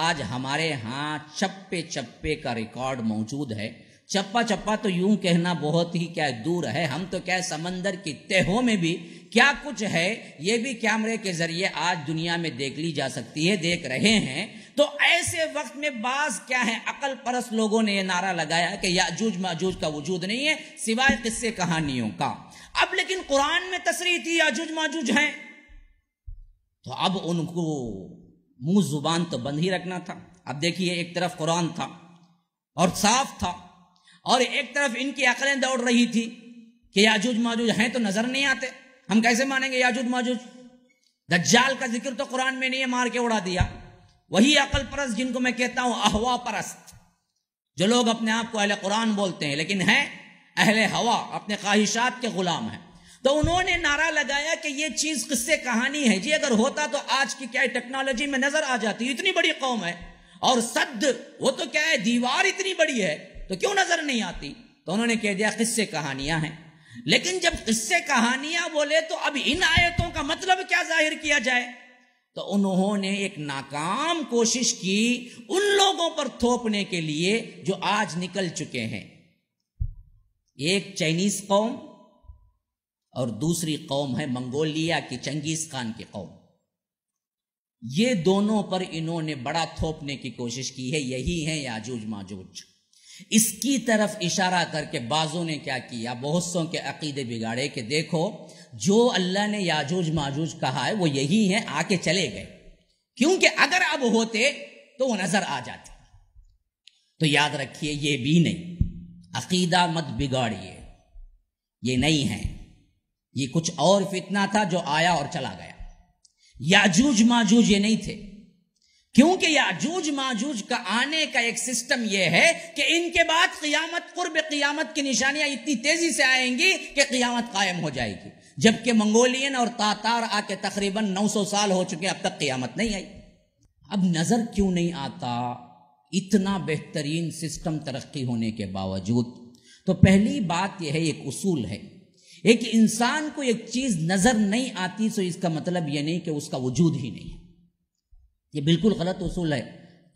आज हमारे यहाँ चप्पे चप्पे का रिकॉर्ड मौजूद है चप्पा चप्पा तो यूं कहना बहुत ही क्या दूर है हम तो क्या समंदर की तहों में भी क्या कुछ है ये भी कैमरे के जरिए आज दुनिया में देख ली जा सकती है देख रहे हैं तो ऐसे वक्त में बाज क्या है अकल परस लोगों ने यह नारा लगाया कि याजूज माजूज का वजूद नहीं है सिवाय किस्से कहानियों का अब लेकिन कुरान में तस्री थी याजूज माजूज है तो अब उनको मुंह जुबान तो बंद ही रखना था अब देखिए एक तरफ कुरान था और साफ था और एक तरफ इनकी अकलें दौड़ रही थी कि याजूज माजूज हैं तो नजर नहीं आते हम कैसे मानेंगे याजूज माजूज दज्जाल का जिक्र तो कुरान में नहीं है मार के उड़ा दिया वही अकल परस्त जिनको मैं कहता हूं अहवा परस्त जो लोग अपने आप को अहले कुरान बोलते हैं लेकिन हैं अहले हवा अपने ख्वाहिशात के गुलाम हैं तो उन्होंने नारा लगाया कि ये चीज किससे कहानी है जी अगर होता तो आज की क्या टेक्नोलॉजी में नजर आ जाती इतनी बड़ी कौम है और सद वो तो क्या है दीवार इतनी बड़ी है तो क्यों नजर नहीं आती तो उन्होंने कह दिया किससे कहानियां हैं लेकिन जब किससे कहानियां बोले तो अब इन आयतों का मतलब क्या जाहिर किया जाए तो उन्होंने एक नाकाम कोशिश की उन लोगों पर थोपने के लिए जो आज निकल चुके हैं एक चाइनीज कौम और दूसरी कौम है मंगोलिया की चंगेज खान की कौम ये दोनों पर इन्होंने बड़ा थोपने की कोशिश की है यही है याजूज माजूज इसकी तरफ इशारा करके बाजों ने क्या किया बहुत सौ के अकीदे बिगाड़े कि देखो जो अल्लाह ने याजूज माजूज कहा है वो यही है आके चले गए क्योंकि अगर अब होते तो वो नजर आ जाते तो याद रखिए ये भी नहीं अकीदा मत बिगाड़िए ये नहीं है ये कुछ और फितना था जो आया और चला गया याजूज माजूज ये नहीं थे क्योंकि याजूज माजूज का आने का एक सिस्टम यह है कि इनके बाद क़ियामत कुर्ब क़ियामत की निशानियां इतनी तेजी से आएंगी कि क़ियामत कायम हो जाएगी जबकि मंगोलियन और तातार आके तकरीबन 900 साल हो चुके अब तक क़ियामत नहीं आई अब नजर क्यों नहीं आता इतना बेहतरीन सिस्टम तरक्की होने के बावजूद तो पहली बात यह है एक उसूल है एक इंसान को एक चीज नजर नहीं आती तो इसका मतलब यह नहीं कि उसका वजूद ही नहीं है ये बिल्कुल गलत उसूल है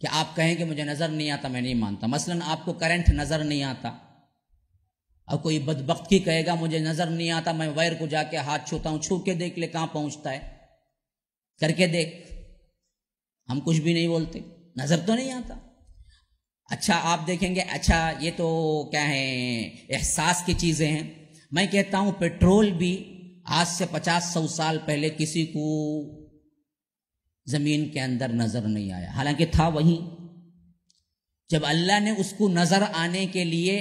कि आप कहें कि मुझे नजर नहीं आता मैं नहीं मानता मसलन आपको करंट नजर नहीं आता अब कोई बदबख्त की कहेगा मुझे नजर नहीं आता मैं वायर को जाके हाथ छूता हूं छू के देख ले कहां पहुंचता है करके देख हम कुछ भी नहीं बोलते नजर तो नहीं आता अच्छा आप देखेंगे अच्छा ये तो क्या है एहसास की चीजें हैं मैं कहता हूं पेट्रोल भी आज से पचास सौ साल पहले किसी को जमीन के अंदर नजर नहीं आया हालांकि था वही जब अल्लाह ने उसको नजर आने के लिए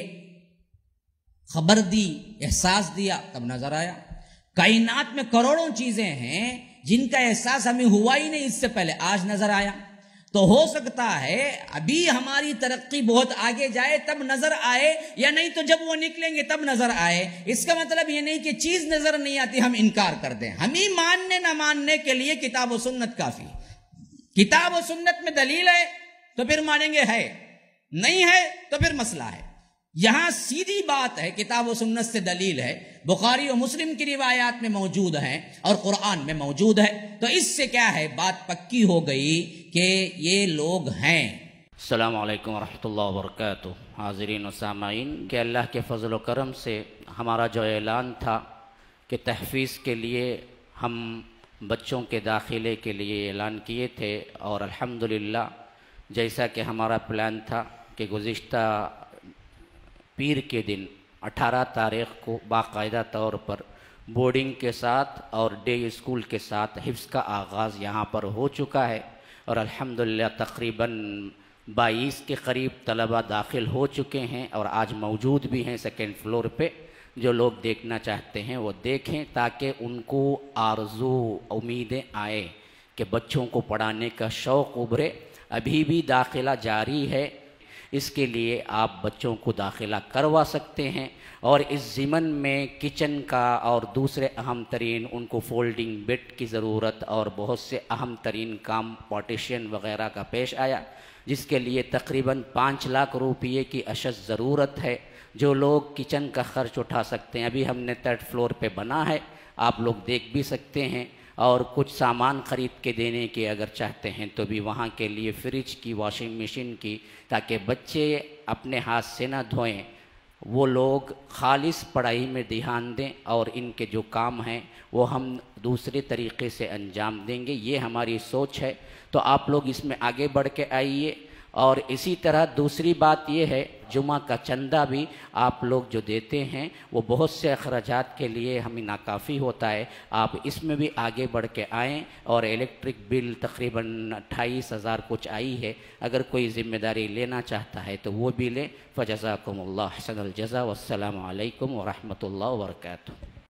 खबर दी एहसास दिया तब नजर आया कायनात में करोड़ों चीजें हैं जिनका एहसास हमें हुआ ही नहीं इससे पहले आज नजर आया तो हो सकता है अभी हमारी तरक्की बहुत आगे जाए तब नजर आए या नहीं तो जब वो निकलेंगे तब नजर आए इसका मतलब ये नहीं कि चीज नजर नहीं आती हम इनकार कर दें हम ही मानने ना मानने के लिए किताब व सुन्नत काफी किताब व सुन्नत में दलील है तो फिर मानेंगे है नहीं है तो फिर मसला है यहां सीधी बात है किताब सुन्नत से दलील है बुखारी और मुस्लिम की रिवायात में मौजूद हैं और कुरान में मौजूद है तो इससे क्या है बात पक्की हो गई कि ये लोग हैं अल्लाम वरहमल वर्क हाजरीन सामीन के अल्लाह के फजल करम से हमारा जो ऐलान था कि तहफीज़ के लिए हम बच्चों के दाखिले के लिए ऐलान किए थे और अल्हम्दुलिल्लाह जैसा कि हमारा प्लान था कि गुज्त पीर के दिन 18 तारीख को बाकायदा तौर पर बोर्डिंग के साथ और डे स्कूल के साथ हिफ्स का आगाज़ यहाँ पर हो चुका है और अल्हम्दुलिल्लाह तकरीबन बाईस के करीब तलबा दाखिल हो चुके हैं और आज मौजूद भी हैं सेकेंड फ्लोर पे जो लोग देखना चाहते हैं वो देखें ताकि उनको आरजू उम्मीदें आए कि बच्चों को पढ़ाने का शौक़ उभरे अभी भी दाखिला जारी है इसके लिए आप बच्चों को दाखिला करवा सकते हैं और इस ज़िमन में किचन का और दूसरे अहम तरीन उनको फोल्डिंग बेड की ज़रूरत और बहुत से अहम तरीन काम पार्टीशन वगैरह का पेश आया जिसके लिए तकरीबन पाँच लाख रुपये की अशद ज़रूरत है जो लोग किचन का खर्च उठा सकते हैं अभी हमने थर्ड फ्लोर पर बना है आप लोग देख भी सकते हैं और कुछ सामान ख़रीद के देने के अगर चाहते हैं तो भी वहाँ के लिए फ्रिज की वॉशिंग मशीन की ताकि बच्चे अपने हाथ से ना धोएं वो लोग खालिस पढ़ाई में ध्यान दें और इनके जो काम हैं वो हम दूसरे तरीके से अंजाम देंगे ये हमारी सोच है तो आप लोग इसमें आगे बढ़ के आइए और इसी तरह दूसरी बात ये है जुमा का चंदा भी आप लोग जो देते हैं वो बहुत से अखराज के लिए हमें नाकाफ़ी होता है आप इसमें भी आगे बढ़ के आएँ और इलेक्ट्रिक बिल तकरीबन अट्ठाईस हज़ार कुछ आई है अगर कोई ज़िम्मेदारी लेना चाहता है तो वो भी लें फ़जाकम्ला हसन अलजज़ा वालकम वरहमल वर्का